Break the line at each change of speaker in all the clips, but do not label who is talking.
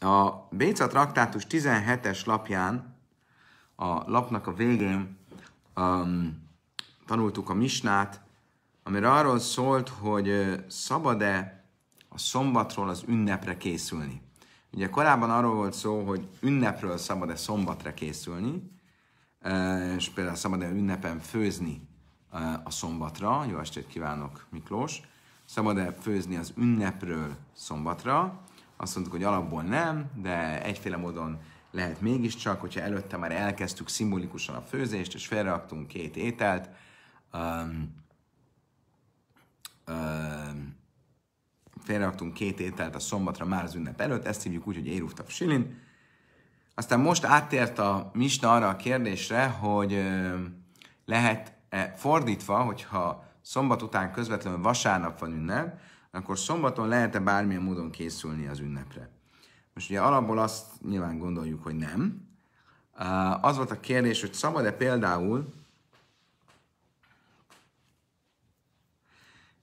A Béca traktátus 17-es lapján, a lapnak a végén um, tanultuk a misnát, amire arról szólt, hogy szabad-e a szombatról az ünnepre készülni. Ugye korábban arról volt szó, hogy ünnepről szabad-e szombatra készülni, és például szabad-e ünnepen főzni a szombatra. Jó estét kívánok, Miklós! Szabad-e főzni az ünnepről szombatra? azt mondtuk, hogy alapból nem, de egyféle módon lehet mégiscsak, hogyha előtte már elkezdtük szimbolikusan a főzést, és felraktunk két ételt, um, um, felraktunk két ételt a szombatra már az ünnep előtt, ezt hívjuk úgy, hogy Éruftav Silin. Aztán most áttért a Misna arra a kérdésre, hogy lehet -e fordítva, hogyha szombat után közvetlenül vasárnap van ünnep, akkor szombaton lehet-e bármilyen módon készülni az ünnepre? Most ugye alapból azt nyilván gondoljuk, hogy nem. Az volt a kérdés, hogy szabad-e például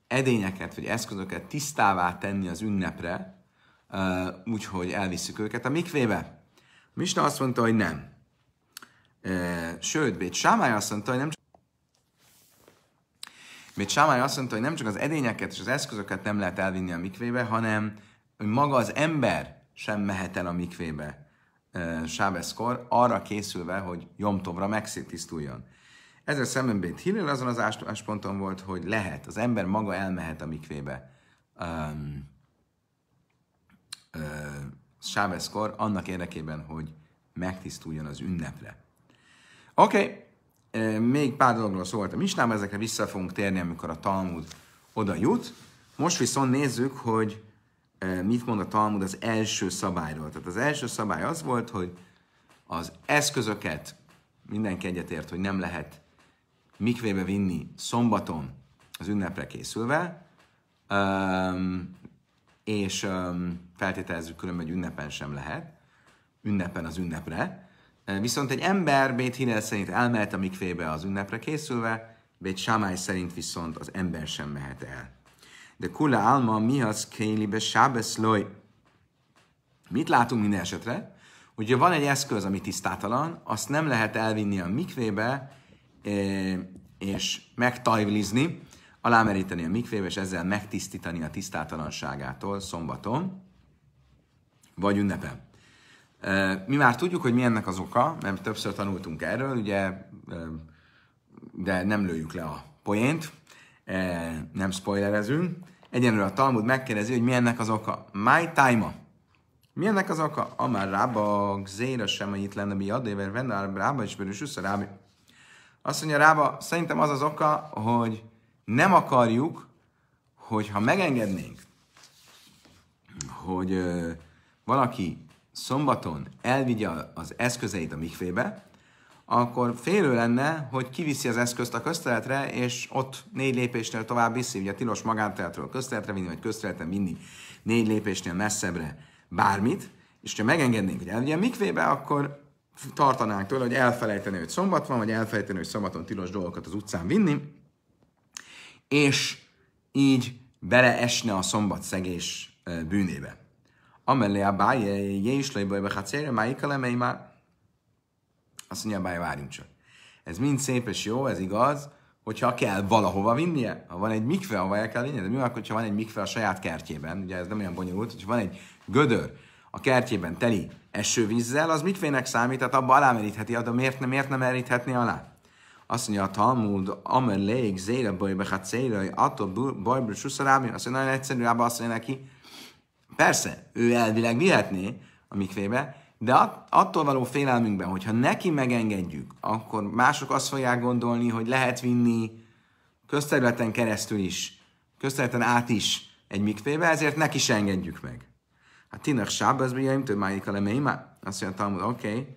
edényeket vagy eszközöket tisztává tenni az ünnepre, úgyhogy elviszük őket a mikvébe? A Misna azt mondta, hogy nem. Sőt, Béth Sámály azt mondta, hogy nem csak még Sámály azt mondta, hogy nem csak az edényeket és az eszközöket nem lehet elvinni a mikvébe, hanem hogy maga az ember sem mehet el a mikvébe sábeszkor, arra készülve, hogy jomtovra megtisztuljon. Ezzel szemben Bét Hillel azon az ásponton volt, hogy lehet, az ember maga elmehet a mikvébe um, uh, sábeszkor annak érdekében, hogy megtisztuljon az ünnepre. Oké, okay még pár dologról szólt a Misnám, ezekre vissza fogunk térni, amikor a Talmud oda jut. Most viszont nézzük, hogy mit mond a Talmud az első szabályról. Tehát az első szabály az volt, hogy az eszközöket mindenki egyetért, hogy nem lehet mikvébe vinni szombaton az ünnepre készülve, és feltételezzük különben, hogy ünnepen sem lehet, ünnepen az ünnepre, Viszont egy ember Bét Hillel szerint elmehet a mikvébe az ünnepre készülve, Bét Samály szerint viszont az ember sem mehet el. De kula alma az kélibe sábeszloj. Mit látunk minden esetre? Ugye van egy eszköz, ami tisztátalan, azt nem lehet elvinni a mikvébe és megtajvlizni, alámeríteni a mikvébe, és ezzel megtisztítani a tisztátalanságától szombaton, vagy ünnepen. Mi már tudjuk, hogy mi ennek az oka, mert többször tanultunk erről, ugye, de nem lőjük le a poént, nem spoilerezünk. Egyenlőre a Talmud megkérdezi, hogy mi ennek az oka. My time mi ennek az oka? Amár rába, zéra sem, hogy itt lenne biadéver, venne rába, és bőrös össze rába. Azt mondja rába, szerintem az az oka, hogy nem akarjuk, hogy ha megengednénk, hogy valaki szombaton elvigye az eszközeit a mikvébe, akkor félő lenne, hogy kiviszi az eszközt a közteletre, és ott négy lépésnél tovább viszi. Ugye tilos magánteletről közteletre vinni, vagy közteletre vinni négy lépésnél messzebbre bármit, és ha megengednénk, hogy elvigye a mikvébe, akkor tartanánk tőle, hogy elfelejteni, hogy szombat van, vagy elfelejteni, hogy szombaton tilos dolgokat az utcán vinni, és így beleesne a szombat szegés bűnébe. Amelé a báje, jéslőjből becacére, a lemei már. Azt mondja, báje, várjunk csak. Ez mind szép és jó, ez igaz, hogyha kell valahova vinnie. Ha van egy mikve, ahova el kell vinnie, de mi van, hogyha van egy mikve a saját kertjében, ugye ez nem olyan bonyolult, hogyha van egy gödör a kertjében teli esővízzel, az mikvének számít, tehát abba merítheti, de miért, nem, miért nem meríthetné alá? Azt mondja a Talmud, amelég zére bajbe hát célai, attól bajbe suszarámi, azt mondja, nagyon egyszerű, abba azt mondja neki, Persze, ő elvileg vihetné a mikvébe, de attól való félelmünkben, hogyha neki megengedjük, akkor mások azt fogják gondolni, hogy lehet vinni közterületen keresztül is, közterületen át is egy mikvébe, ezért neki se engedjük meg. Hát tényleg sáb, ez ugye májéka a Azt mondja Talmud, oké, okay,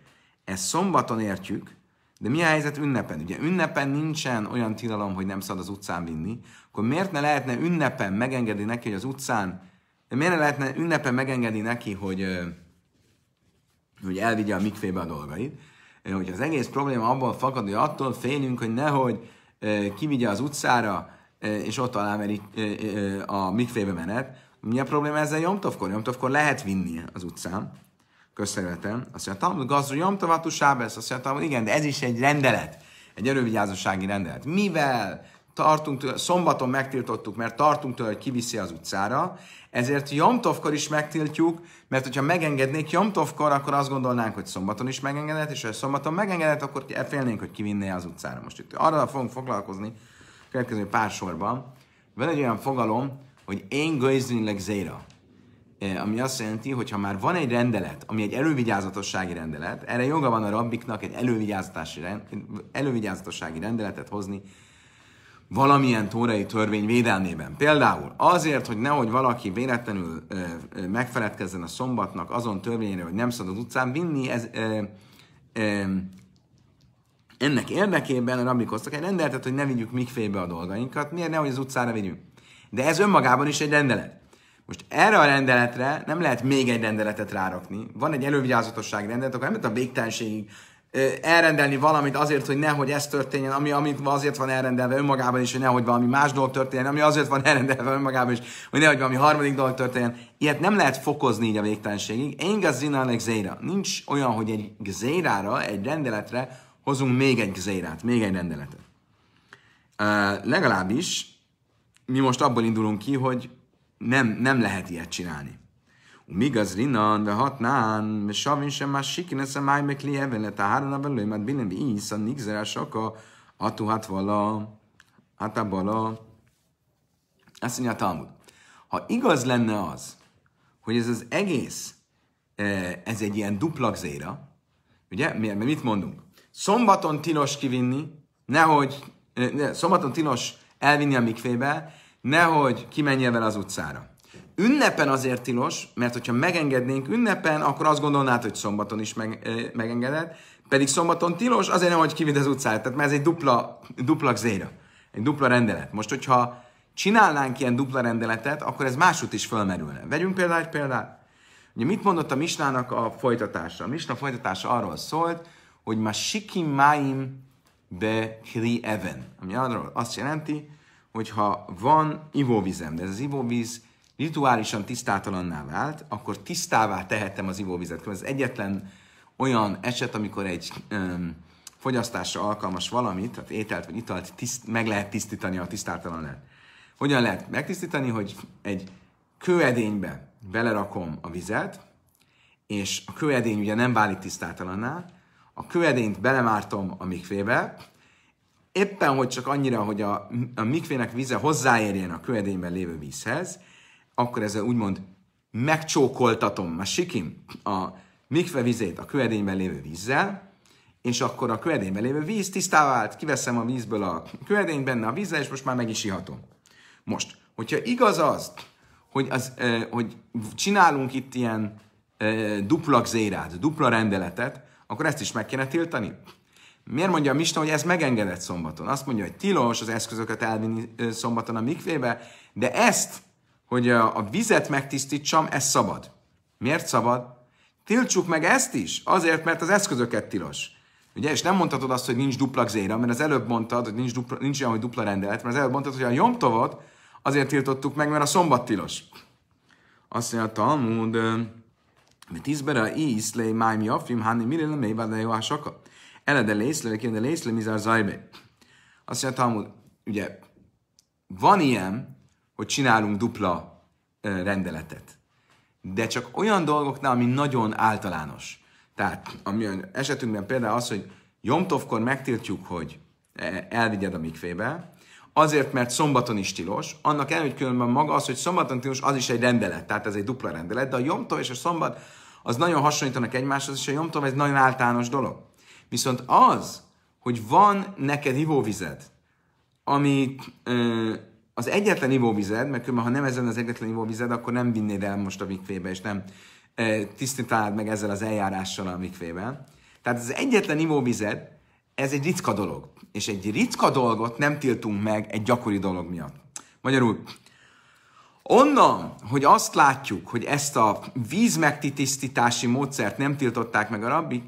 ezt szombaton értjük, de mi a helyzet ünnepen? Ugye ünnepen nincsen olyan tilalom, hogy nem szabad az utcán vinni, akkor miért ne lehetne ünnepen megengedni neki, hogy az utcán de miért lehetne ünnepen megengedni neki, hogy, hogy elvigye a mikvébe a dolgait? Hogy az egész probléma abból fakad, hogy attól félünk, hogy nehogy kivigye az utcára, és ott meri a mikvébe menet. Mi a probléma ezzel Jomtovkor? Jomtovkor lehet vinni az utcán, közterületen. Azt mondja, hogy gazdú Jomtovatú Sábesz, azt mondja, igen, de ez is egy rendelet, egy erővigyázossági rendelet. Mivel tartunk tőle, szombaton megtiltottuk, mert tartunk tőle, hogy kiviszi az utcára, ezért Jomtovkor is megtiltjuk, mert hogyha megengednék Jomtovkor, akkor azt gondolnánk, hogy szombaton is megengedett, és ha szombaton megengedett, akkor félnénk, hogy kivinné az utcára. Most itt arra fogunk foglalkozni a következő pár sorban. Van egy olyan fogalom, hogy én gőzűnleg zéra eh, ami azt jelenti, hogy ha már van egy rendelet, ami egy elővigyázatossági rendelet, erre joga van a rabbiknak egy elővigyázatossági rendeletet hozni valamilyen tórai törvény védelmében. Például azért, hogy nehogy valaki véletlenül ö, ö, megfeledkezzen a szombatnak azon törvényére, hogy nem szabad az utcán vinni, ez, ö, ö, ennek érdekében a rabbik hoztak egy rendeletet, hogy ne vigyük mikfébe a dolgainkat, miért nehogy az utcára vigyünk. De ez önmagában is egy rendelet. Most erre a rendeletre nem lehet még egy rendeletet rárakni. Van egy elővigyázatosság rendelet, akkor nem lehet a végtelenségig elrendelni valamit azért, hogy nehogy ez történjen, ami ami azért van elrendelve önmagában is, hogy nehogy valami más dolog történjen, ami azért van elrendelve önmagában is, hogy nehogy valami harmadik dolog történjen. Ilyet nem lehet fokozni így a végtelenségig. Én gazinának zéra. Nincs olyan, hogy egy zérára, egy rendeletre hozunk még egy zérát, még egy rendeletet. Uh, legalábbis mi most abból indulunk ki, hogy nem, nem lehet ilyet csinálni. ומי גזרינן והותנן, משווין שמשיקין את mert מכלי vi ísz, a אבל לא ימדבילן atu hat vala, hat a bala. Ezt mondja a Talmud. Ha igaz lenne az, hogy ez az egész, e, ez egy ilyen duplagzéra, gzéra, ugye? Mert mit mondunk? Szombaton tilos kivinni, nehogy, e, ne, szombaton tilos elvinni a mikvébe, nehogy kimenjen vele az utcára. Ünnepen azért tilos, mert hogyha megengednénk ünnepen, akkor azt gondolnád, hogy szombaton is meg, eh, megengedett, pedig szombaton tilos, azért nem, hogy kivid az utcára. Tehát mert ez egy dupla, dupla zéra, egy dupla rendelet. Most, hogyha csinálnánk ilyen dupla rendeletet, akkor ez máshogy is fölmerülne. Vegyünk például egy példát. Ugye mit mondott a Misnának a folytatása? A Misna folytatása arról szólt, hogy ma sikim máim be kri even. Ami arról azt jelenti, hogy ha van ivóvizem, de ez az ivóvíz rituálisan tisztátalanná vált, akkor tisztává tehettem az ivóvizet. Ez egyetlen olyan eset, amikor egy um, fogyasztásra alkalmas valamit, tehát ételt vagy italt tiszt, meg lehet tisztítani, a tisztátalan lett. Hogyan lehet megtisztítani, hogy egy kőedénybe belerakom a vizet, és a kőedény ugye nem válik tisztátalanná, a kőedényt belemártom a mikvébe, éppen hogy csak annyira, hogy a, a mikvének vize hozzáérjen a kőedényben lévő vízhez, akkor ezzel úgymond megcsókoltatom a sikim, a mikve vizét a kőedényben lévő vízzel, és akkor a kőedényben lévő víz tisztává vált, kiveszem a vízből a kőedényt, benne a vízzel, és most már meg is ihatom. Most, hogyha igaz az, hogy, az, eh, hogy csinálunk itt ilyen eh, dupla zérát, dupla rendeletet, akkor ezt is meg kéne tiltani. Miért mondja a Mista, hogy ez megengedett szombaton? Azt mondja, hogy tilos az eszközöket elvinni szombaton a mikvébe, de ezt hogy a vizet megtisztítsam, ez szabad. Miért szabad? Tiltsuk meg ezt is, azért, mert az eszközöket tilos. Ugye, és nem mondhatod azt, hogy nincs dupla zéra, mert az előbb mondtad, hogy nincs, dupla, nincs olyan, hogy dupla rendelet, mert az előbb mondtad, hogy a jomtovot azért tiltottuk meg, mert a szombat tilos. Azt mondja, Talmud, mi tízbere íszlei hanni mire nem éve, de jó ásaka. Elede lészle, kéne lészle, mizár zajbe. Azt mondja, Talmud, ugye, van ilyen, hogy csinálunk dupla rendeletet. De csak olyan dolgoknál, ami nagyon általános. Tehát ami esetünkben például az, hogy Jomtovkor megtiltjuk, hogy e, elvigyed a mikvébe, azért, mert szombaton is tilos, annak ellen, hogy különben maga az, hogy szombaton tilos, az is egy rendelet, tehát ez egy dupla rendelet, de a Jomtov és a szombat az nagyon hasonlítanak egymáshoz, és a Jomtov ez nagyon általános dolog. Viszont az, hogy van neked hívóvized, amit ö, az egyetlen ivóvized, mert különben, ha nem ezen az egyetlen ivóvized, akkor nem vinnéd el most a mikvébe, és nem e, tisztítanád meg ezzel az eljárással a mikvében. Tehát az egyetlen ivóvized, ez egy ritka dolog. És egy ritka dolgot nem tiltunk meg egy gyakori dolog miatt. Magyarul, onnan, hogy azt látjuk, hogy ezt a víz megtisztítási módszert nem tiltották meg a rabbi,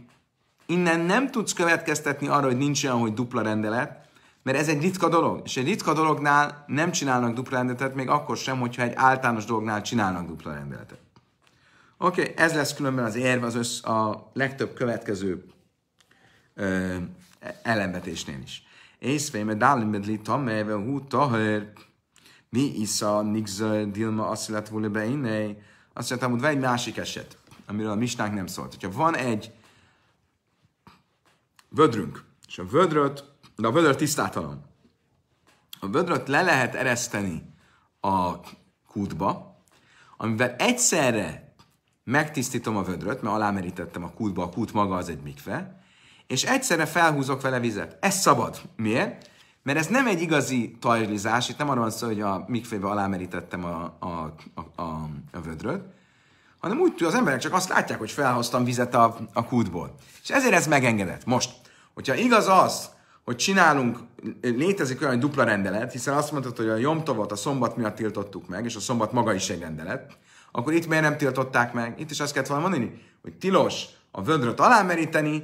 innen nem tudsz következtetni arra, hogy nincs olyan, hogy dupla rendelet, mert ez egy ritka dolog, és egy ritka dolognál nem csinálnak dupla rendeletet, még akkor sem, hogyha egy általános dolognál csinálnak dupla rendeletet. Oké, okay, ez lesz különben az érve, az össz, a legtöbb következő ö, ellenvetésnél is. Észféme dálimed li tameve hú tahör, mi isza nigzör dilma asszilat vulibe innej. Azt mondtam, hogy van egy másik eset, amiről a misnánk nem szólt. Hogyha van egy vödrünk, és a vödröt de a vödör tisztátalan. A vödröt le lehet ereszteni a kútba, amivel egyszerre megtisztítom a vödröt, mert alámerítettem a kútba, a kút maga az egy mikve, és egyszerre felhúzok vele vizet. Ez szabad. Miért? Mert ez nem egy igazi tajlizás, itt nem arról van szó, hogy a mikvébe alámerítettem a, a, a, a, a vödröt, hanem úgy az emberek csak azt látják, hogy felhoztam vizet a, a kútból. És ezért ez megengedett. Most, hogyha igaz az, hogy csinálunk, létezik olyan dupla rendelet, hiszen azt mondtad, hogy a jomtovot a szombat miatt tiltottuk meg, és a szombat maga is egy rendelet, akkor itt miért nem tiltották meg? Itt is azt kellett volna mondani, hogy tilos a vödröt alámeríteni,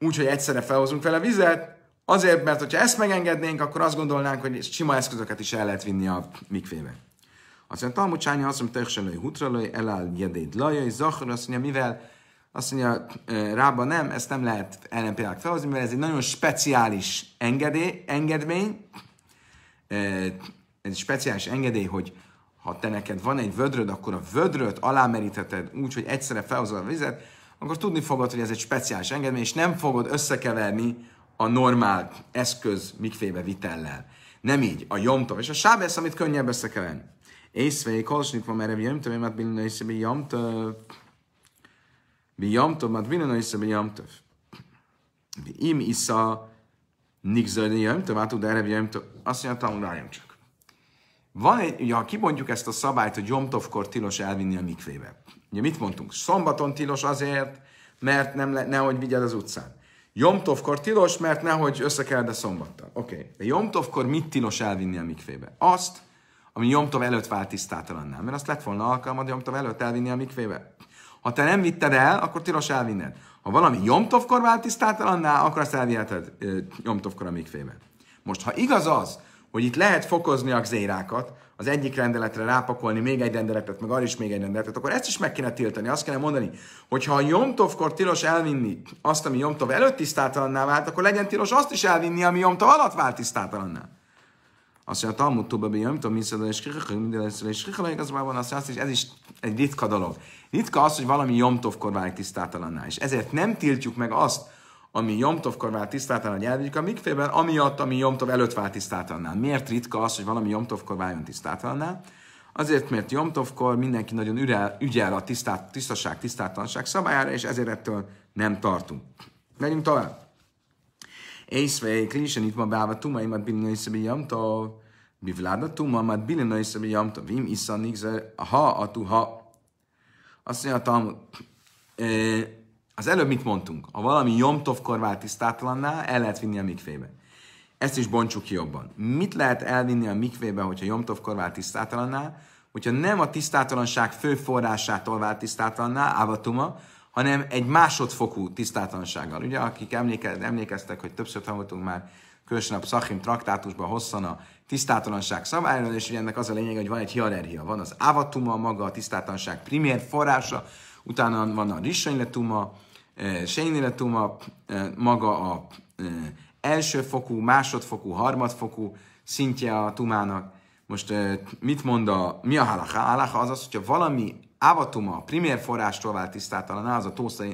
úgyhogy egyszerre felhozunk a vizet, azért, mert hogyha ezt megengednénk, akkor azt gondolnánk, hogy sima eszközöket is el lehet vinni a mikvébe. Azt mondja, Talmucsánya azt mondja, hogy hutralai, eláll jedéd lajai, zahra, azt mondja, mivel azt mondja, rába nem, ezt nem lehet ellenpéldának felhozni, mert ez egy nagyon speciális engedély, engedmény, egy speciális engedély, hogy ha te neked van egy vödröd, akkor a vödröt alámerítheted úgy, hogy egyszerre felhozod a vizet, akkor tudni fogod, hogy ez egy speciális engedmény, és nem fogod összekeverni a normál eszköz mikfébe vitellel. Nem így. A jomtov és a sábesz, amit könnyebb összekeverni. Észvei, kolsnik van, mert a jomtov, mert a jomtov. Vi jamtov, madvina a hiszem, vi jamtov. Vi im isza, nigzölni jamtov, át tud erre jamtov. Azt mondja, tanuláljam csak. Van egy, ugye, ha kibontjuk ezt a szabályt, hogy jomtovkor tilos elvinni a mikvébe. Ugye mit mondtunk? Szombaton tilos azért, mert nem le, nehogy vigyed az utcán. Jomtovkor tilos, mert nehogy összekerd a szombattal. Oké, okay. de Jomtovkor mit tilos elvinni a mikvébe? Azt, ami Jomtov előtt vált tisztátalannál. mert azt lett volna alkalmad Jomtov előtt elvinni a mikvébe. Ha te nem vitted el, akkor tilos elvinned. Ha valami jomtovkor vált tisztátalannál, akkor azt elviheted e, jomtovkor a mikfébe. Most, ha igaz az, hogy itt lehet fokozni a zérákat, az egyik rendeletre rápakolni még egy rendeletet, meg arra is még egy rendeletet, akkor ezt is meg kéne tiltani. Azt kéne mondani, hogy ha a Jomtovkor tilos elvinni azt, ami Jomtov előtt tisztátalanná vált, akkor legyen tilos azt is elvinni, ami Jomtov alatt vált tisztátalanná. Azt mondja, a Talmud Tuba Jomtov, Miszadon és Krikhalag, minden és az már van, azt mondja, ez is egy ritka dolog. Ritka az, hogy valami jomtovkor válik tisztátalanná. És ezért nem tiltjuk meg azt, ami jomtovkor vált tisztátalan, hogy elvigyük a mikfében, amiatt, ami jomtov előtt vált tisztátalanná. Miért ritka az, hogy valami jomtovkor váljon tisztátalanná? Azért, mert jomtovkor mindenki nagyon ürel, ügyel a tisztát, tisztaság, tisztátalanság szabályára, és ezért ettől nem tartunk. Megyünk tovább. Észvei, krisen itt ma báva tumaimat bilinőszebi jamtov, bivláda bilinai bilinőszebi jomtov, vim iszanik, ha tu ha azt mondja Talmud, az előbb mit mondtunk? Ha valami jomtovkor vált tisztátlanná, el lehet vinni a mikvébe. Ezt is bontsuk ki jobban. Mit lehet elvinni a mikvébe, hogyha jomtovkor vált tisztátlanná? Hogyha nem a tisztátalanság fő forrásától vált tisztátlanná, avatuma, hanem egy másodfokú tisztátalansággal. Ugye, akik emléke, emlékeztek, hogy többször tanultunk már különösen a Pszachim traktátusban hosszan a tisztátalanság szabályról, és ugye ennek az a lényeg, hogy van egy hierarchia. Van az ávatuma, maga a tisztátalanság primér forrása, utána van a rissanyletuma, sejniletuma, eh, eh, maga a eh, elsőfokú, másodfokú, harmadfokú szintje a tumának. Most mit mond a, mi a halacha? A halacha az az, hogyha valami ávatuma a primér forrástól vált tisztátalan, az a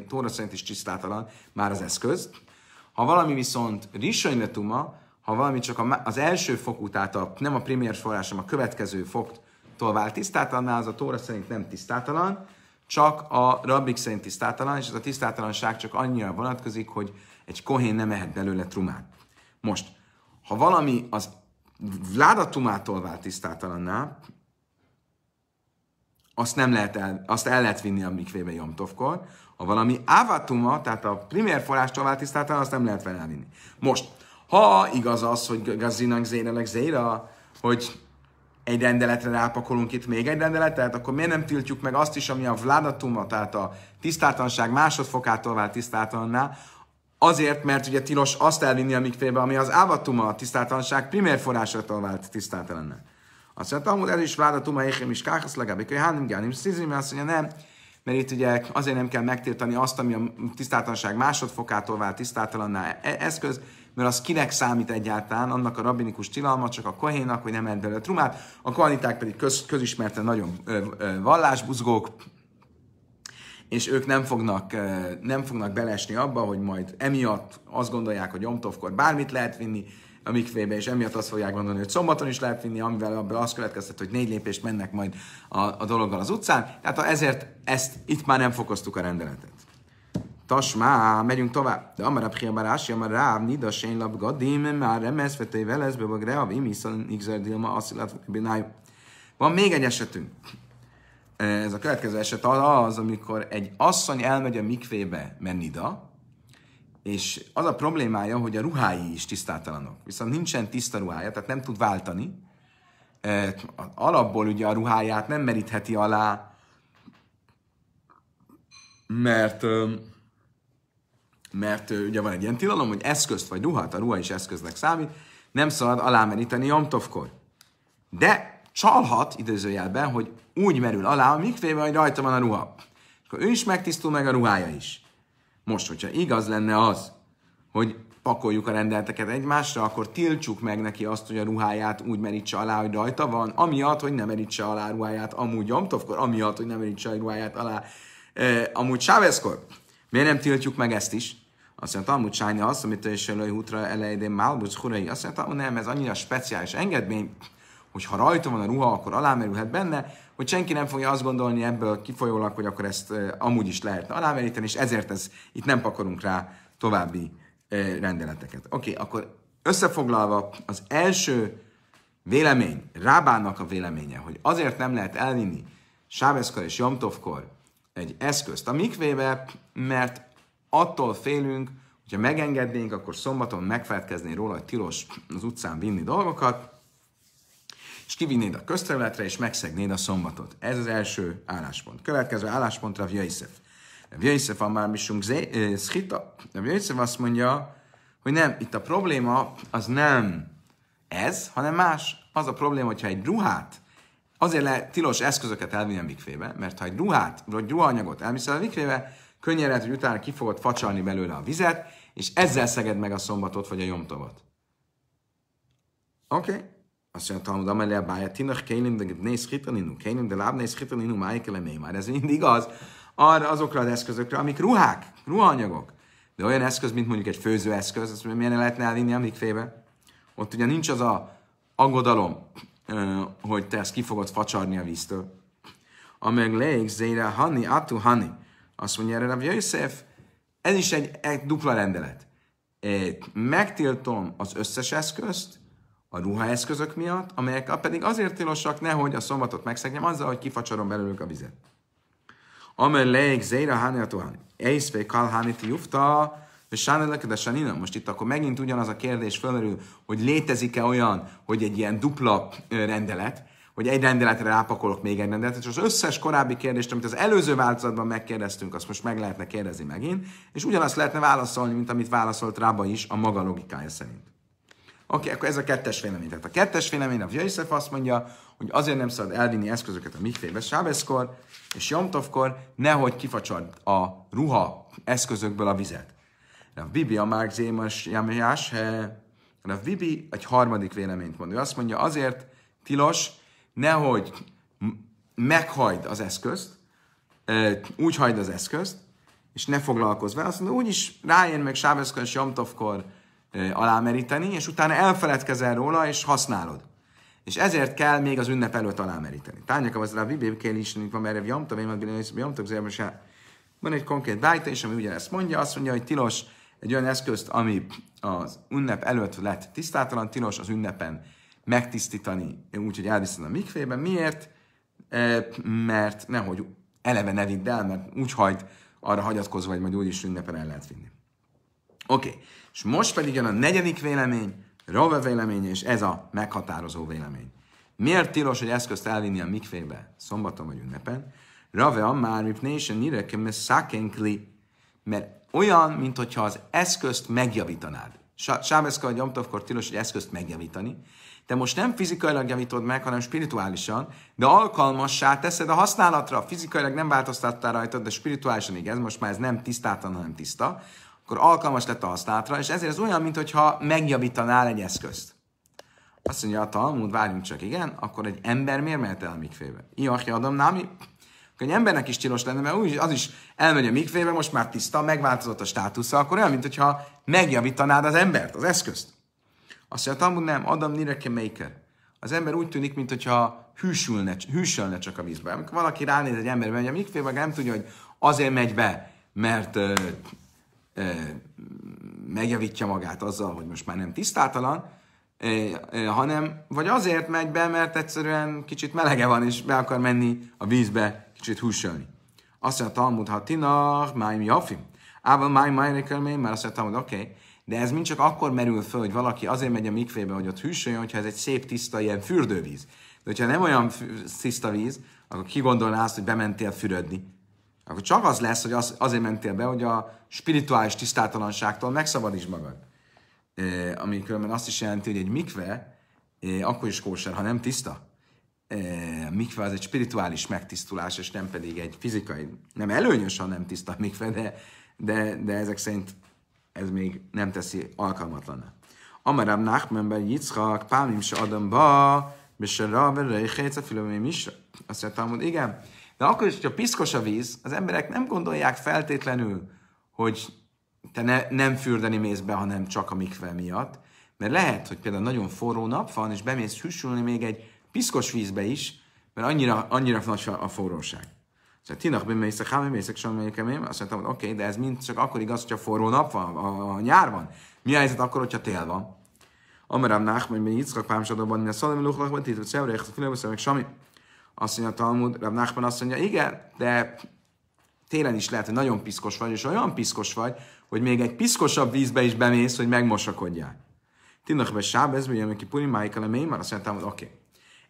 tóra szerint is tisztátalan már az eszköz, ha valami viszont Rishon Tuma, ha valami csak az első fok tehát a, nem a primér forrásom, a következő foktól vált tisztátalan, az a Tóra szerint nem tisztátalan, csak a rabbik szerint tisztátalan, és ez a tisztátalanság csak annyira vonatkozik, hogy egy kohén nem ehet belőle trumát. Most, ha valami az ládatumától vált tisztátalanná, azt nem lehet el, azt el lehet vinni a mikvébe Jomtovkor, ha valami ávatuma, tehát a primér forrás vált azt nem lehet felvinni. Most, ha igaz az, hogy gazinak zérelek zéra, hogy egy rendeletre rápakolunk itt még egy rendeletet, akkor miért nem tiltjuk meg azt is, ami a vládatuma, tehát a tisztártanság másodfokától vált tisztátalanná, azért, mert ugye tilos azt elvinni a mikvébe, ami az ávatuma, a tisztátalanság primér forrásától vált tisztátalanná. Azt mondta, amúgy ez is vádatuma, én is káhasz, legalább, hogy hát nem, nem, nem, nem, nem, mert itt ugye azért nem kell megtiltani azt, ami a tisztátlanság másodfokától vált tisztátalanná e- eszköz, mert az kinek számít egyáltalán, annak a rabbinikus tilalma, csak a kohénak, hogy nem edd belőle trumát, a kohaniták pedig köz, közismerten nagyon ö, ö, vallásbuzgók, és ők nem fognak, ö, nem fognak belesni abba, hogy majd emiatt azt gondolják, hogy omtovkor bármit lehet vinni, a mikvébe, és emiatt azt fogják gondolni, hogy szombaton is lehet vinni, amivel abból azt következtet, hogy négy lépést mennek majd a, a dologgal az utcán. Tehát ezért ezt itt már nem fokoztuk a rendeletet. Tasmá, megyünk tovább. De amara priabarási, amara ráv, nida, sénylap, gadim, már remez, vetői velez, bebag, reav, szan, igzer, dilma, asszilat, binájú. Van még egy esetünk. Ez a következő eset az, amikor egy asszony elmegy a mikvébe, mert nida, és az a problémája, hogy a ruhái is tisztátalanok. Viszont nincsen tiszta ruhája, tehát nem tud váltani. Alapból ugye a ruháját nem merítheti alá, mert mert ugye van egy ilyen tilalom, hogy eszközt vagy ruhát, a ruha is eszköznek számít, nem szabad alámeríteni Jomtovkor. De csalhat idézőjelben, hogy úgy merül alá a mikvébe, hogy rajta van a ruha. És akkor ő is megtisztul meg a ruhája is. Most, hogyha igaz lenne az, hogy pakoljuk a rendelteket egymásra, akkor tiltsuk meg neki azt, hogy a ruháját úgy merítse alá, hogy rajta van, amiatt, hogy nem merítse alá a ruháját amúgy jomtovkor, amiatt, hogy nem merítse a ruháját alá e, amúgy sáveszkor. Miért nem tiltjuk meg ezt is? Azt mondta, amúgy sájni azt, amit és lőj útra elején málbusz hurai. Azt mondta, nem, ez annyira speciális engedmény, hogy ha rajta van a ruha, akkor alámerülhet benne, hogy senki nem fogja azt gondolni ebből kifolyólag, hogy akkor ezt eh, amúgy is lehetne alámeríteni, és ezért ez, itt nem pakolunk rá további eh, rendeleteket. Oké, okay, akkor összefoglalva az első vélemény, Rábának a véleménye, hogy azért nem lehet elvinni Sábeszkor és Jomtovkor egy eszközt a mikvébe, mert attól félünk, hogyha megengednénk, akkor szombaton megfelelkezné róla, hogy tilos az utcán vinni dolgokat, és kivinnéd a közterületre, és megszegnéd a szombatot. Ez az első álláspont. Következő álláspont Rav Jaisef. Rav Jaisef a már misunk eh, szchita. Rav Jaisef azt mondja, hogy nem, itt a probléma az nem ez, hanem más. Az a probléma, hogyha egy ruhát, azért le tilos eszközöket elvinni a mikvébe, mert ha egy ruhát, vagy ruhanyagot elviszel a mikvébe, könnyen lehet, hogy utána ki fogod facsalni belőle a vizet, és ezzel szeged meg a szombatot, vagy a jomtovot. Oké? Okay? Azt mondja, Talmud, amelje bájatinak kélim, de ne schitaninu, kélim, de láb ne schitaninu, májkele már. Ez mind igaz arra, azokra az eszközökre, amik ruhák, ruhaanyagok. De olyan eszköz, mint mondjuk egy főzőeszköz, azt mondja, miért lehetne elvinni a mikfébe? Ott ugye nincs az a aggodalom, hogy te ezt ki fogod facsarni a víztől. Ameg leik zére hani atu hani. Azt mondja erre Rav Yosef, ez is egy, egy dupla rendelet. Megtiltom az összes eszközt, a ruhaeszközök miatt, amelyek pedig azért tilosak, nehogy a szombatot megszegjem azzal, hogy kifacsarom belőlük a vizet. Amel leik zéra háni a tuhani. Eiszfé kalháni ti jufta, és de Most itt akkor megint ugyanaz a kérdés fölmerül, hogy létezik-e olyan, hogy egy ilyen dupla rendelet, hogy egy rendeletre rápakolok még egy rendeletet, és az összes korábbi kérdést, amit az előző változatban megkérdeztünk, azt most meg lehetne kérdezni megint, és ugyanazt lehetne válaszolni, mint amit válaszolt Rába is a maga logikája szerint. Oké, okay, akkor ez a kettes vélemény. Tehát a kettes vélemény, a Jöjszef azt mondja, hogy azért nem szabad elvinni eszközöket a mikfébe, sábeszkor és jomtovkor, nehogy kifacsad a ruha eszközökből a vizet. A Bibi a Márk Zémas Jamiás, a Bibi egy harmadik véleményt mond. Ő azt mondja, azért tilos, nehogy meghajd az eszközt, úgy hajd az eszközt, és ne foglalkozz vele, azt mondja, úgyis rájön meg Sábeszkor és Jomtovkor, alámeríteni, és utána elfeledkezel róla, és használod. És ezért kell még az ünnep előtt alámeríteni. Tányakam az rabbi, kell is, van merre jamtav, én most van egy konkrét bájta is, ami ugyanezt mondja, azt mondja, hogy tilos egy olyan eszközt, ami az ünnep előtt lett tisztátalan, tilos az ünnepen megtisztítani, úgyhogy elviszed a mikfébe. Miért? Mert nehogy eleve ne vidd el, mert úgy hagyd arra hagyatkozva, hogy majd úgyis ünnepen el lehet vinni. Oké, okay. és most pedig jön a negyedik vélemény, Rove vélemény, és ez a meghatározó vélemény. Miért tilos, hogy eszközt elvinni a mikvébe szombaton vagy ünnepen? Rave a már mipnésen nirekem szákenkli, mert olyan, mintha az eszközt megjavítanád. Sábeszka a gyomtovkor tilos, hogy eszközt megjavítani. Te most nem fizikailag javítod meg, hanem spirituálisan, de alkalmassá teszed a használatra. Fizikailag nem változtattál rajtad, de spirituálisan igen, most már ez nem tisztátlan, hanem tiszta akkor alkalmas lett a használatra, és ezért ez olyan, mintha megjavítanál egy eszközt. Azt mondja a Talmud, várjunk csak, igen, akkor egy ember miért mehet el a mikfébe? Iachja adom, námi? Akkor egy embernek is tilos lenne, mert úgy, az is elmegy a mikfébe, most már tiszta, megváltozott a státusza, akkor olyan, mintha megjavítanád az embert, az eszközt. Azt mondja a Talmud, nem, Adam nireke maker. Az ember úgy tűnik, mintha hűsülne, hűsölne csak a vízbe. Amikor valaki ránéz egy emberbe, hogy a mikfébe, nem tudja, hogy azért megy be, mert megjavítja magát azzal, hogy most már nem tisztátalan, hanem, vagy azért megy be, mert egyszerűen kicsit melege van, és be akar menni a vízbe kicsit húsolni. Azt mondja a Talmud, ha tinach, májm jafim. Ával máj májre körmény, mert azt mondja a Talmud, oké, okay. de ez mind csak akkor merül föl, hogy valaki azért megy a mikvébe, hogy ott hűsöljön, hogyha ez egy szép, tiszta, ilyen fürdővíz. De hogyha nem olyan tiszta víz, akkor ki gondolná azt, hogy bementél fürödni akkor csak az lesz, hogy az, azért mentél be, hogy a spirituális tisztátalanságtól megszabadíts magad. E, ami különben azt is jelenti, hogy egy mikve e, akkor is kóser, ha nem tiszta. E, a mikve az egy spirituális megtisztulás, és nem pedig egy fizikai. Nem előnyös, ha nem tiszta a mikve, de, de, de ezek szerint ez még nem teszi alkalmatlanná. Amarab Nachmanben jitzchak, Pálmim se Adamba, Besera, Verre, Hejce, filomém is. Azt mondtam, hogy igen, de akkor is, hogyha piszkos a víz, az emberek nem gondolják feltétlenül, hogy te ne, nem fürdeni mész be, hanem csak a mikve miatt. Mert lehet, hogy például nagyon forró nap van, és bemész hűsülni még egy piszkos vízbe is, mert annyira, annyira nagy a forróság. Tehát szóval tinach bimészek, hámémészek, sammelyikemém, azt mondtam, hogy oké, okay, de ez mind csak akkor igaz, hogyha forró nap van, a, a nyár van. Mi a helyzet akkor, hogyha tél van? Amerám Nachman, mi Yitzchak Pámsadóban, mi a Szalami Luchlakban, Titus Szevrech, a meg Sami. Azt mondja a Talmud, Rav Nachman azt mondja, igen, de télen is lehet, hogy nagyon piszkos vagy, és olyan piszkos vagy, hogy még egy piszkosabb vízbe is bemész, hogy megmosakodjál. Tinnak be sáb, ez jön ki puri, májka a már azt mondja, hogy oké. Okay.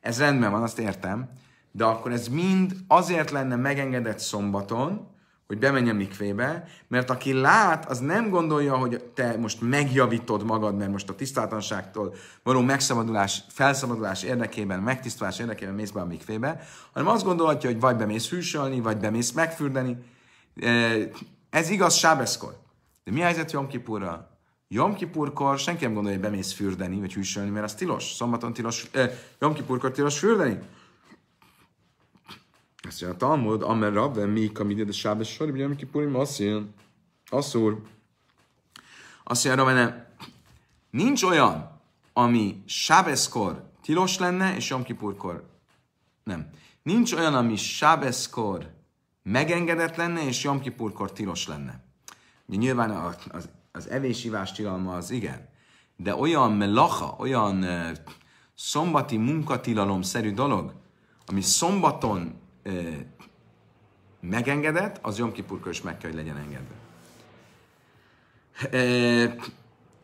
Ez rendben van, azt értem, de akkor ez mind azért lenne megengedett szombaton, hogy bemenj a mikvébe, mert aki lát, az nem gondolja, hogy te most megjavítod magad, mert most a tisztátlanságtól való megszabadulás, felszabadulás érdekében, megtisztulás érdekében mész be a mikvébe, hanem azt gondolhatja, hogy vagy bemész hűsölni, vagy bemész megfürdeni. E, ez igaz sábeszkor. De mi a helyzet Jom Kipurra? Jom Kipurkor senki nem gondolja, hogy bemész fürdeni, vagy hűsölni, mert az tilos. Szombaton tilos, eh, Jom Kipurkor tilos fürdeni. Azt mondja, a Talmud, amer rabve, mi kamide de sábe sori, ugye, amikor purim azt úr. Azt mondja, rabene, nincs olyan, ami sábeszkor tilos lenne, és Jom nem. Nincs olyan, ami sábeszkor megengedett lenne, és Jom tilos lenne. Ugye nyilván az, az, az evésivás tilalma az igen, de olyan melacha, olyan uh, szombati munkatilalom-szerű dolog, ami szombaton megengedett, az Jom Kipurkor is meg kell, hogy legyen engedve.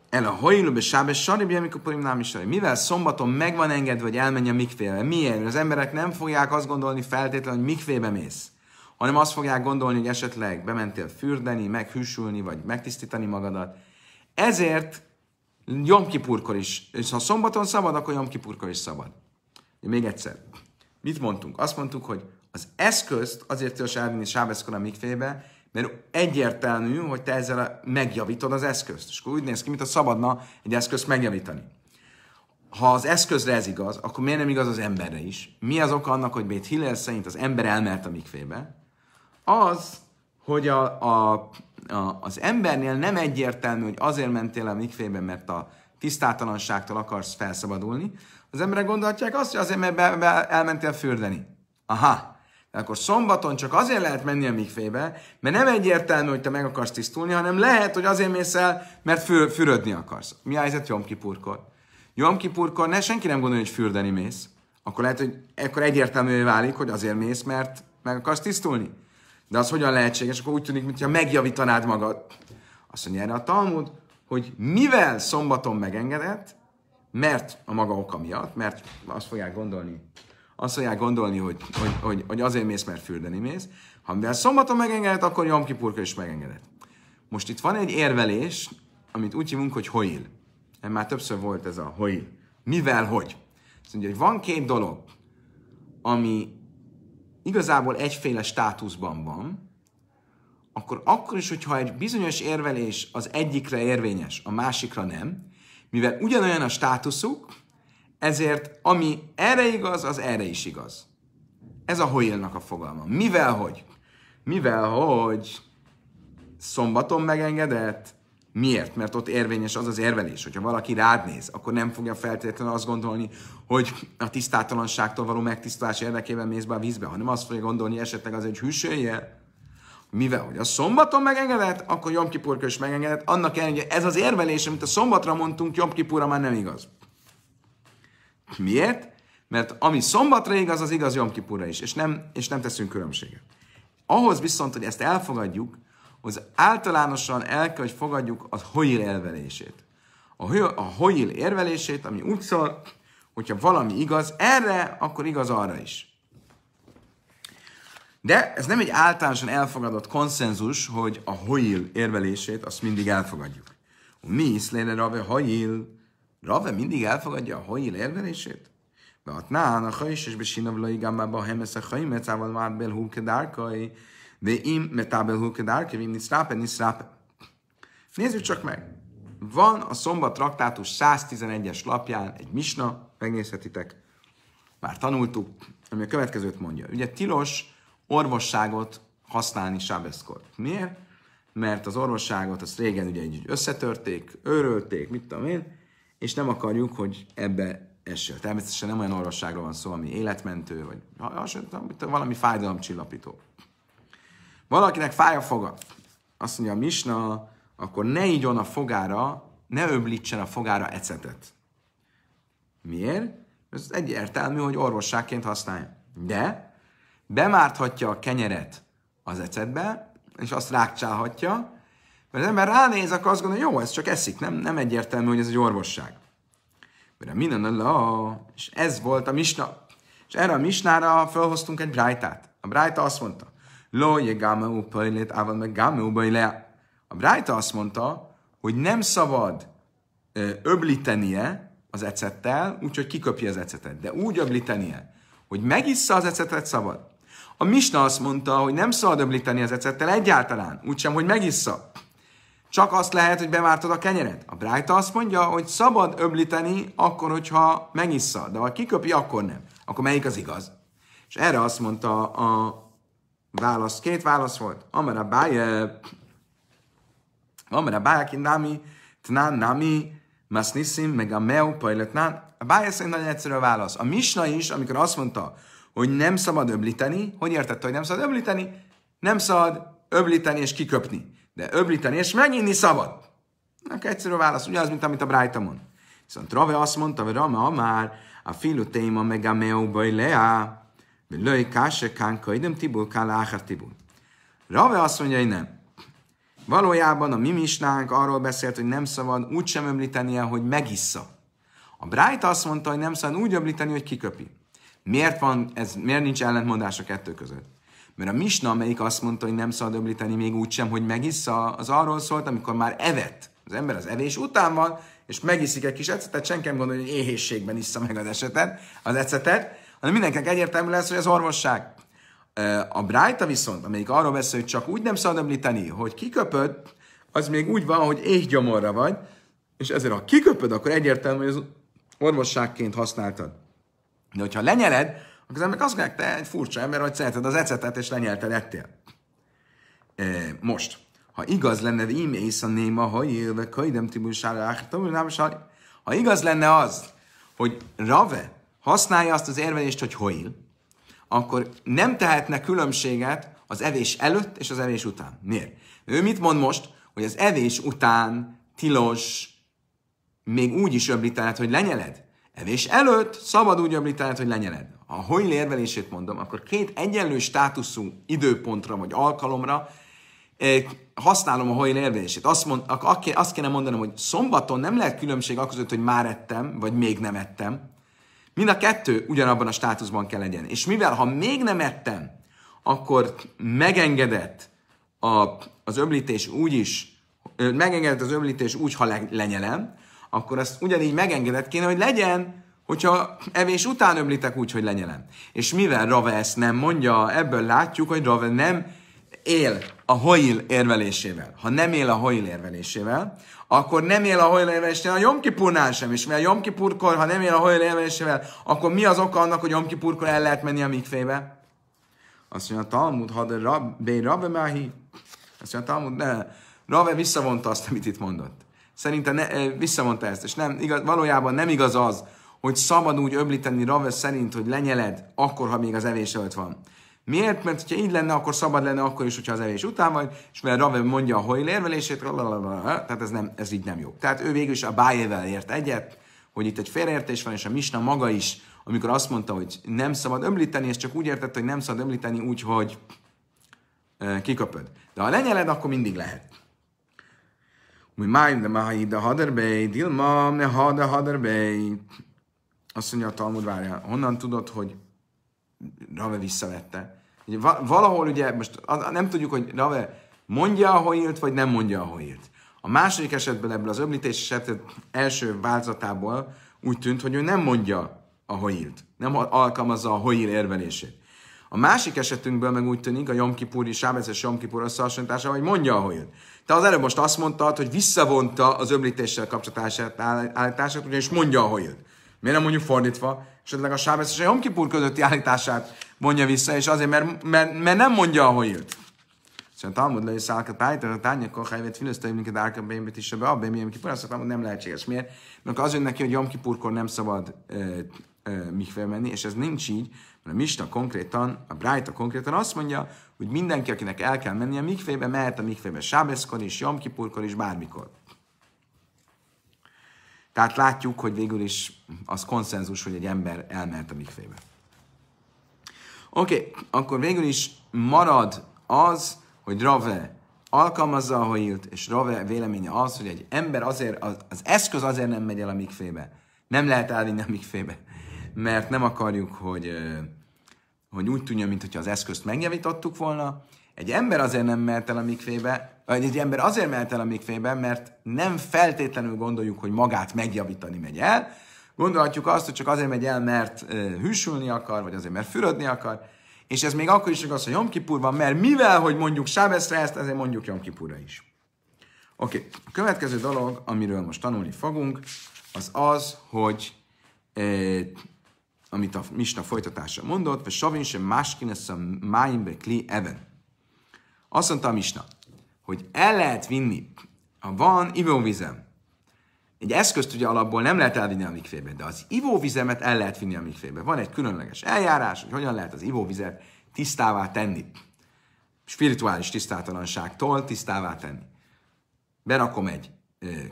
El a hajlóbe sábes sarib, amikor polimnám is Mivel szombaton meg van engedve, hogy elmenj a mikvébe. Miért? Az emberek nem fogják azt gondolni feltétlenül, hogy mikvébe mész hanem azt fogják gondolni, hogy esetleg bementél fürdeni, meghűsülni, vagy megtisztítani magadat. Ezért Jomkipurkor is, és ha szombaton szabad, akkor Jomkipurkor is szabad. Még egyszer, mit mondtunk? Azt mondtuk, hogy az eszközt azért tilos elvinni sábeszkor a mikfébe, mert egyértelmű, hogy te ezzel megjavítod az eszközt. És akkor úgy néz ki, mintha a szabadna egy eszközt megjavítani. Ha az eszközre ez igaz, akkor miért nem igaz az emberre is? Mi az oka annak, hogy Bét Hillel szerint az ember elmert a mikfébe? Az, hogy a, a, a, az embernél nem egyértelmű, hogy azért mentél a mikfébe, mert a tisztátalanságtól akarsz felszabadulni. Az emberek gondolhatják azt, hogy azért, mert be, be elmentél fürdeni. Aha, de akkor szombaton csak azért lehet menni a mikfébe, mert nem egyértelmű, hogy te meg akarsz tisztulni, hanem lehet, hogy azért mész el, mert fü- fürödni akarsz. Mi a helyzet Jom Kipurkor? Jom Kipurkor, ne, senki nem gondolja, hogy fürdeni mész. Akkor lehet, hogy ekkor egyértelművé válik, hogy azért mész, mert meg akarsz tisztulni. De az hogyan lehetséges? Akkor úgy tűnik, mintha megjavítanád magad. Azt mondja erre a Talmud, hogy mivel szombaton megengedett, mert a maga oka miatt, mert azt fogják gondolni azt fogják gondolni, hogy, hogy, hogy, hogy azért mész, mert fürdeni mész. Ha mivel szombaton megengedett, akkor Jom Kipurka is megengedett. Most itt van egy érvelés, amit úgy hívunk, hogy hoil. Már többször volt ez a hoil. Mivel hogy? Azt mondja, hogy van két dolog, ami igazából egyféle státuszban van, akkor akkor is, hogyha egy bizonyos érvelés az egyikre érvényes, a másikra nem, mivel ugyanolyan a státuszuk, ezért ami erre igaz, az erre is igaz. Ez a hoélnak a fogalma. Mivel hogy? Mivel hogy szombaton megengedett? Miért? Mert ott érvényes az az érvelés. Hogyha valaki rád néz, akkor nem fogja feltétlenül azt gondolni, hogy a tisztátalanságtól való megtisztulás érdekében mész be a vízbe, hanem azt fogja gondolni esetleg az egy hűsője, Mivel, hogy a szombaton megengedett, akkor Jom is megengedett, annak ellenére, ez az érvelés, amit a szombatra mondtunk, Jom már nem igaz. Miért? Mert ami szombatra igaz, az igaz Jom Kipura is, és nem, és nem teszünk különbséget. Ahhoz viszont, hogy ezt elfogadjuk, az általánosan el kell, hogy fogadjuk a hoil elvelését. A, a hoil érvelését, ami úgy szól, hogyha valami igaz erre, akkor igaz arra is. De ez nem egy általánosan elfogadott konszenzus, hogy a hoil érvelését azt mindig elfogadjuk. Mi iszlére a hoil, Rave mindig elfogadja a hajil érvelését? De a hajis és besinavlai gámába hemesz a hajim, szával már belhúke dárkai, de im metábel húke dárkai, vim nisztrápe, nisztrápe. Nézzük csak meg! Van a szombat traktátus 111-es lapján egy misna, megnézhetitek, már tanultuk, ami a következőt mondja. Ugye tilos orvosságot használni sábeszkor. Miért? Mert az orvosságot azt régen ugye így összetörték, őrölték, mit tudom én, és nem akarjuk, hogy ebbe essél. Természetesen nem olyan orvosságról van szó, ami életmentő, vagy valami fájdalomcsillapító. Valakinek fáj a foga. Azt mondja a misna, akkor ne igyon a fogára, ne öblítsen a fogára ecetet. Miért? Ez egyértelmű, hogy orvosságként használja. De bemárthatja a kenyeret az ecetbe, és azt rákcsálhatja, az ember ránéz, akkor azt gondolja, jó, ez csak eszik, nem, nem egyértelmű, hogy ez egy orvosság. Mire minden a És ez volt a misna. És erre a misnára felhoztunk egy brájtát. A brájta azt mondta, lo je gameu pajlét, ával meg gameu A brájta azt mondta, hogy nem szabad öblítenie az ecettel, úgyhogy kiköpi az ecetet, de úgy öblítenie, hogy megissza az ecetet szabad. A misna azt mondta, hogy nem szabad öblíteni az ecettel egyáltalán, úgysem, hogy megissza. Csak azt lehet, hogy bevártad a kenyeret. A Brájta azt mondja, hogy szabad öblíteni akkor, hogyha megissza, de ha kiköpi, akkor nem. Akkor melyik az igaz? És erre azt mondta a válasz, két válasz volt. Amara báje, amara báje kindámi, tnán nami, maszniszim, meg a meu, pajletnán. A báje szerint nagyon egyszerű a válasz. A misna is, amikor azt mondta, hogy nem szabad öblíteni, hogy értette, hogy nem szabad öblíteni? Nem szabad öblíteni és kiköpni de öblíteni és meginni szabad. Na, egyszerű a válasz, ugyanaz, mint amit a Brájta mond. Viszont Rave azt mondta, hogy Rame már a filu téma meg a meóbai leá, lőj káse kánka, idem tibul áhár tibul. Rave azt mondja, hogy nem. Valójában a mi arról beszélt, hogy nem szabad úgy sem ömlítenie, hogy megissza. A Bright azt mondta, hogy nem szabad úgy öblíteni, hogy kiköpi. Miért van ez, miért nincs ellentmondás a kettő között? Mert a misna, amelyik azt mondta, hogy nem szabad öblíteni még úgy sem, hogy megissza, az arról szólt, amikor már evett. Az ember az evés után van, és megiszik egy kis ecetet, senki nem gondolja, hogy éhészségben issza meg az esetet, az ecetet, hanem mindenkinek egyértelmű lesz, hogy az orvosság. A Brájta viszont, amelyik arról beszél, hogy csak úgy nem szabad öblíteni, hogy kiköpöd, az még úgy van, hogy éhgyomorra vagy, és ezért ha kiköpöd, akkor egyértelmű, hogy az orvosságként használtad. De hogyha lenyeled, akkor az emberek azt mondják, te egy furcsa ember, hogy szereted az ecetet, és lenyelted, ettél. E, most, ha igaz lenne, ím a néma, ha élve, kajdem tibúsára, ha igaz lenne az, hogy Rave használja azt az érvelést, hogy hoil, akkor nem tehetne különbséget az evés előtt és az evés után. Miért? Ő mit mond most, hogy az evés után tilos még úgy is öblítened, hogy lenyeled? Evés előtt szabad úgy ömlít hogy lenyeled. Ha a hojl érvelését mondom, akkor két egyenlő státuszú időpontra vagy alkalomra eh, használom a hojl érvelését. Azt, mond, azt kéne mondanom, hogy szombaton nem lehet különbség között, hogy már ettem, vagy még nem ettem. Mind a kettő ugyanabban a státuszban kell legyen. És mivel ha még nem ettem, akkor megengedett a, az ömlítés úgy is, megengedett az ömlítés úgy, ha lenyelem, akkor azt ugyanígy megengedett kéne, hogy legyen, hogyha evés után ömlitek úgy, hogy lenyelem. És mivel Rave ezt nem mondja, ebből látjuk, hogy Rave nem él a hoil érvelésével. Ha nem él a hoil érvelésével, akkor nem él a hoil érvelésével a Jomkipurnál sem. És mivel Jomkipurkor, ha nem él a hoil érvelésével, akkor mi az oka annak, hogy Jomkipurkor el lehet menni a mikfébe? Azt mondja, Talmud, ha de Rabbe, rabbe máhi. Azt mondja, Talmud, ne. Rave visszavonta azt, amit itt mondott. Szerintem ne, eh, visszamondta ezt, és nem, igaz, valójában nem igaz az, hogy szabad úgy öblíteni Rave szerint, hogy lenyeled, akkor, ha még az evés előtt van. Miért? Mert ha így lenne, akkor szabad lenne akkor is, hogyha az evés után vagy, és mert Rave mondja a hoil érvelését, tehát ez, nem, ez így nem jó. Tehát ő végül is a bájével ért egyet, hogy itt egy félreértés van, és a Misna maga is, amikor azt mondta, hogy nem szabad ömlíteni, és csak úgy értette, hogy nem szabad ömlíteni úgy, hogy eh, kiköpöd. De ha lenyeled, akkor mindig lehet. Mi májm de mahida haderbej, dilma ne hada haderbej. Azt mondja a Talmud, várja, honnan tudod, hogy Rave visszavette? Ugye, valahol ugye, most nem tudjuk, hogy Rave mondja, ahol írt, vagy nem mondja, ahol írt. A második esetben ebből az öblítés esetet első változatából úgy tűnt, hogy ő nem mondja a írt. nem alkalmazza a hoír érvelését. A másik esetünkből meg úgy tűnik, a Jomkipúri Sábez és Jomkipúr összehasonlítása, hogy mondja, hogy Te az előbb most azt mondtad, hogy visszavonta az ömlítéssel kapcsolatos állítását, ugyanis mondja, hogy jön. Miért nem mondjuk fordítva? Esetleg a Sábez és a Jomkipúr közötti állítását mondja vissza, és azért, mert, mert, mert nem mondja, hogy jött. Szóval Talmud le is a állítani, a tárnyak kohelyvet filöztei minket árkan bémbet is be, is, a kipur, azt mondtam, hogy nem lehetséges. Miért? Mert az jön neki, hogy Jom nem szabad e, e, mikve menni, és ez nincs így, a Mista konkrétan, a Brájta konkrétan azt mondja, hogy mindenki, akinek el kell mennie a mikfébe, mehet a mikfébe sábeszkor is, Jomkipurkor is, bármikor. Tehát látjuk, hogy végül is az konszenzus, hogy egy ember elmehet a mikfébe. Oké, okay, akkor végül is marad az, hogy Rave alkalmazza a hoilt, és Rave véleménye az, hogy egy ember azért, az, az eszköz azért nem megy el a mikfébe. Nem lehet elvinni a mikfébe. Mert nem akarjuk, hogy hogy úgy tűnjön, mintha az eszközt megjavítottuk volna. Egy ember azért nem mehet el a mikvébe, vagy egy ember azért mehet el a mikvébe, mert nem feltétlenül gondoljuk, hogy magát megjavítani megy el. Gondolhatjuk azt, hogy csak azért megy el, mert hűsülni akar, vagy azért, mert fürödni akar. És ez még akkor is igaz, hogy Jomkipur van, mert mivel, hogy mondjuk Sábeszre ezt, ezért mondjuk Jomkipurra is. Oké, okay. következő dolog, amiről most tanulni fogunk, az az, hogy eh, amit a Misna folytatása mondott, vagy savin sem máskin a máimbe kli Even. Azt mondta a Misna, hogy el lehet vinni, ha van ivóvizem, egy eszközt ugye alapból nem lehet elvinni a mikfébe, de az ivóvizemet el lehet vinni a mikfébe. Van egy különleges eljárás, hogy hogyan lehet az ivóvizet tisztává tenni. Spirituális tisztátalanságtól tisztává tenni. Berakom egy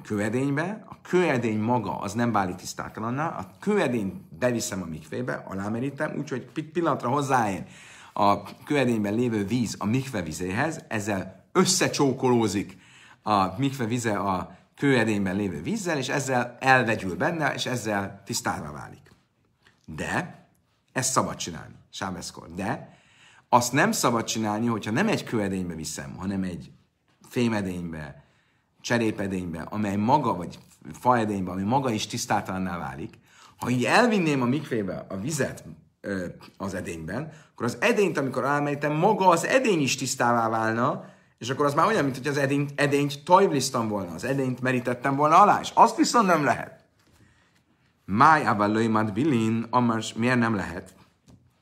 kőedénybe, a kőedény maga az nem válik tisztátalanná, a kőedényt beviszem a mikvébe, alámerítem, úgyhogy pillanatra hozzáér a kőedényben lévő víz a mikve vizéhez, ezzel összecsókolózik a mikve vize a kőedényben lévő vízzel, és ezzel elvegyül benne, és ezzel tisztára válik. De ezt szabad csinálni, sábeszkor. De azt nem szabad csinálni, hogyha nem egy kőedénybe viszem, hanem egy fémedénybe, cserépedénybe, amely maga, vagy faedénybe, ami maga is tisztátalanná válik, ha így elvinném a mikvébe a vizet ö, az edényben, akkor az edényt, amikor elmerítem, maga az edény is tisztává válna, és akkor az már olyan, mint hogy az edényt, edényt tojblisztam volna, az edényt merítettem volna alá, és azt viszont nem lehet. Máj avallaimat bilin, amars miért nem lehet?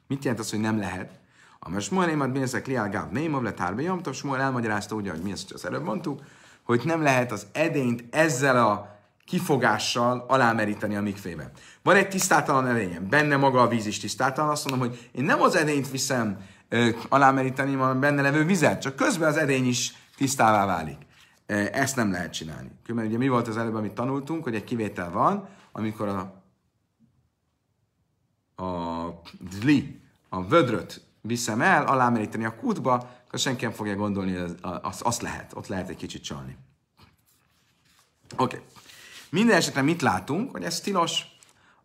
Mit jelent az, hogy nem lehet? Amars most mi ezek liál gáv némav letárbe jamtav, Smuel elmagyarázta ugye, hogy mi hogy az előbb mondtuk, hogy nem lehet az edényt ezzel a kifogással alámeríteni a mikfébe. Van egy tisztátalan edényem, benne maga a víz is tisztátalan, azt mondom, hogy én nem az edényt viszem ö, alámeríteni, hanem benne levő vizet, csak közben az edény is tisztává válik. Ezt nem lehet csinálni. Különben ugye mi volt az előbb, amit tanultunk, hogy egy kivétel van, amikor a, a dli, a vödröt viszem el, alámeríteni a kútba, akkor senki nem fogja gondolni, hogy az, az, az lehet, ott lehet egy kicsit csalni. Oké. Okay. Minden esetre mit látunk, hogy ez tilos,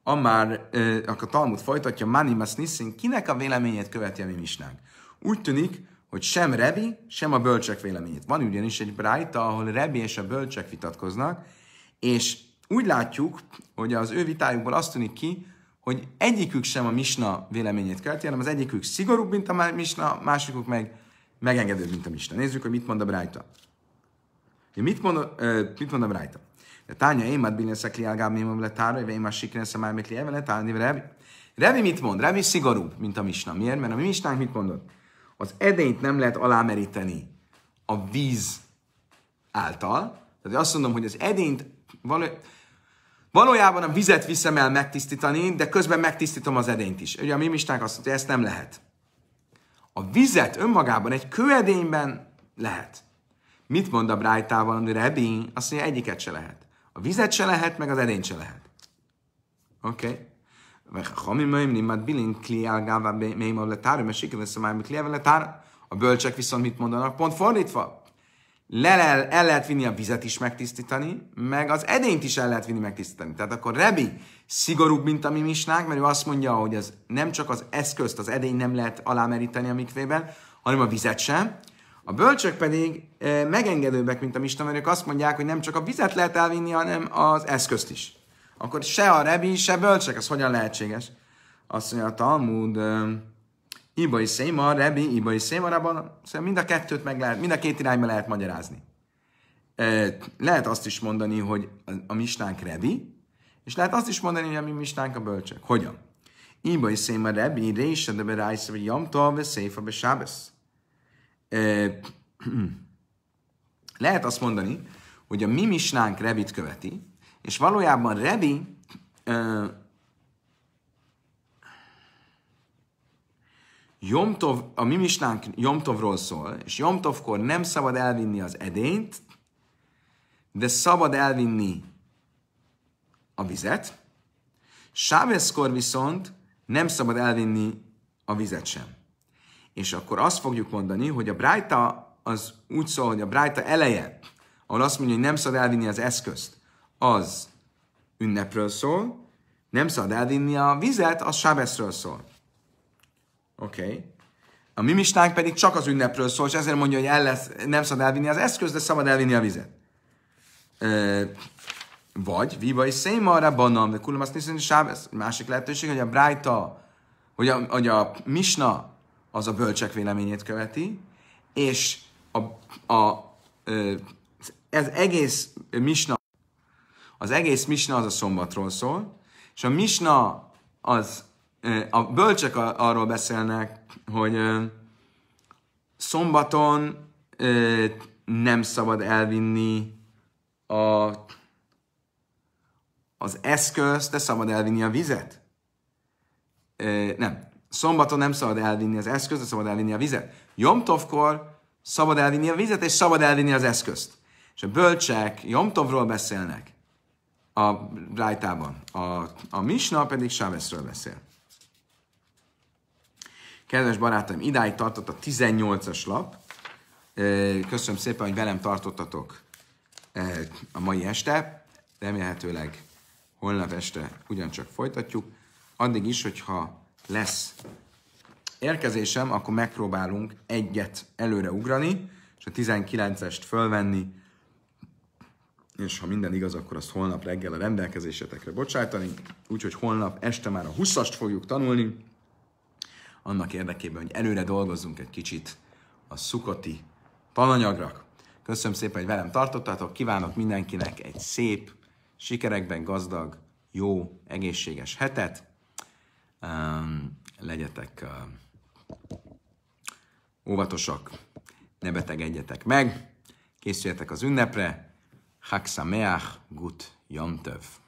a már eh, a Talmud folytatja, Mani Masnissin, kinek a véleményét követi a mi misnánk? Úgy tűnik, hogy sem Rebi, sem a bölcsek véleményét. Van ugyanis egy brájta, ahol Rebi és a bölcsek vitatkoznak, és úgy látjuk, hogy az ő vitájukból azt tűnik ki, hogy egyikük sem a misna véleményét követi, hanem az egyikük szigorúbb, mint a misna, másikuk meg megengedett, mint a Mista. Nézzük, hogy mit mond a Brájta. Mit mond, uh, mit mond a Brájta? De tánya én már bíneszek li ágám, mi mondom le én már sikreneszem már mikli evele, tálni Revi. Revi mit mond? Revi szigorúbb, mint a Mista. Miért? Mert a Mistánk mit mondott? Az edényt nem lehet alámeríteni a víz által. Tehát azt mondom, hogy az edényt valójában Valójában a vizet viszem el megtisztítani, de közben megtisztítom az edényt is. Ugye a mi mistánk azt mondja, hogy ezt nem lehet. A vizet önmagában egy kőedényben lehet. Mit mond a Brájtával, amire Rebin azt mondja, egyiket se lehet. A vizet se lehet, meg az edényt se lehet. Oké. Okay. A bölcsek viszont mit mondanak? Pont fordítva le, le, el lehet vinni a vizet is megtisztítani, meg az edényt is el lehet vinni megtisztítani. Tehát akkor Rebi szigorúbb, mint a mi misnánk, mert ő azt mondja, hogy ez nem csak az eszközt, az edény nem lehet alámeríteni a mikvében, hanem a vizet sem. A bölcsök pedig e, megengedőbbek, mint a misna, mert ők azt mondják, hogy nem csak a vizet lehet elvinni, hanem az eszközt is. Akkor se a rebi, se bölcsek, ez hogyan lehetséges? Azt mondja a Talmud, e, is Széma, Rebi, is Széma, Rabban, szóval mind a kettőt meg lehet, mind a két irányba lehet magyarázni. Lehet azt is mondani, hogy a mistánk Rebi, és lehet azt is mondani, hogy a mi mistánk a bölcsek. Hogyan? is Széma, Rebi, Rése, de Berájsze, vagy Jamta, vagy Széfa, be Sábesz. Lehet azt mondani, hogy a mi mistánk Rebit követi, és valójában Rebi Jomtov, a mi misnánk Jomtovról szól, és Jomtovkor nem szabad elvinni az edényt, de szabad elvinni a vizet. Sáveszkor viszont nem szabad elvinni a vizet sem. És akkor azt fogjuk mondani, hogy a brájta az úgy szól, hogy a brájta eleje, ahol azt mondja, hogy nem szabad elvinni az eszközt, az ünnepről szól, nem szabad elvinni a vizet, az Sábeszről szól. Oké. Okay. A mi mistánk pedig csak az ünnepről szól, és ezért mondja, hogy el lesz, nem szabad elvinni az eszköz, de szabad elvinni a vizet. Ö, vagy viva és széma arra de kulom azt hiszem, sábesz. Másik lehetőség, hogy a brájta, hogy a, hogy a misna az a bölcsek véleményét követi, és a, a, ez egész misna, az egész misna az a szombatról szól, és a misna az a bölcsek arról beszélnek, hogy szombaton nem szabad elvinni a, az eszközt, de szabad elvinni a vizet. Nem. Szombaton nem szabad elvinni az eszközt, de szabad elvinni a vizet. Jomtovkor szabad elvinni a vizet, és szabad elvinni az eszközt. És a bölcsek Jomtovról beszélnek a rájtában, a, a Misna pedig Sáveszről beszél. Kedves barátaim, idáig tartott a 18-as lap. Köszönöm szépen, hogy velem tartottatok a mai este. Remélhetőleg holnap este ugyancsak folytatjuk. Addig is, hogyha lesz érkezésem, akkor megpróbálunk egyet előre ugrani, és a 19-est fölvenni, és ha minden igaz, akkor azt holnap reggel a rendelkezésetekre bocsájtani. Úgyhogy holnap este már a 20-ast fogjuk tanulni, annak érdekében, hogy előre dolgozzunk egy kicsit a szukoti tananyagra. Köszönöm szépen, hogy velem tartottatok, kívánok mindenkinek egy szép, sikerekben gazdag, jó, egészséges hetet. Um, legyetek uh, óvatosak, ne betegedjetek meg, készüljetek az ünnepre, Haksameach Gut jomtöv.